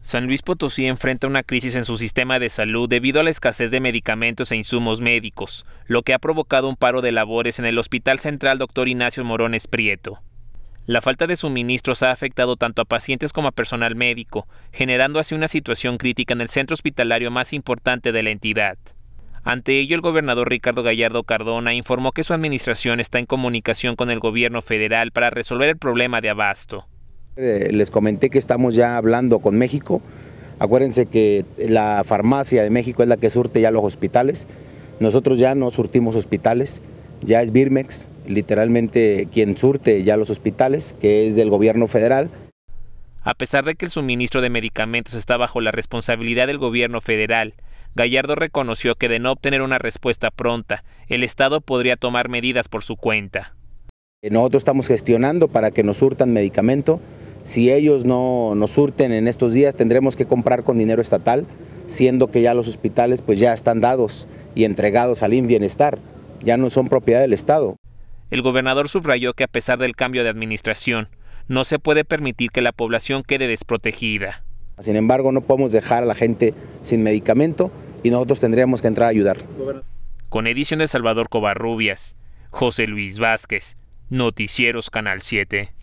San Luis Potosí enfrenta una crisis en su sistema de salud debido a la escasez de medicamentos e insumos médicos, lo que ha provocado un paro de labores en el Hospital Central Dr. Ignacio Morones Prieto. La falta de suministros ha afectado tanto a pacientes como a personal médico, generando así una situación crítica en el centro hospitalario más importante de la entidad. Ante ello, el gobernador Ricardo Gallardo Cardona informó que su administración está en comunicación con el gobierno federal para resolver el problema de abasto. Eh, les comenté que estamos ya hablando con México. Acuérdense que la farmacia de México es la que surte ya los hospitales. Nosotros ya no surtimos hospitales, ya es Birmex, literalmente quien surte ya los hospitales, que es del gobierno federal. A pesar de que el suministro de medicamentos está bajo la responsabilidad del gobierno federal, Gallardo reconoció que de no obtener una respuesta pronta, el Estado podría tomar medidas por su cuenta. Eh, nosotros estamos gestionando para que nos surtan medicamento, si ellos no nos surten en estos días, tendremos que comprar con dinero estatal, siendo que ya los hospitales pues ya están dados y entregados al bienestar, ya no son propiedad del Estado. El gobernador subrayó que a pesar del cambio de administración, no se puede permitir que la población quede desprotegida. Sin embargo, no podemos dejar a la gente sin medicamento y nosotros tendríamos que entrar a ayudar. Con edición de Salvador Covarrubias, José Luis Vázquez, Noticieros Canal 7.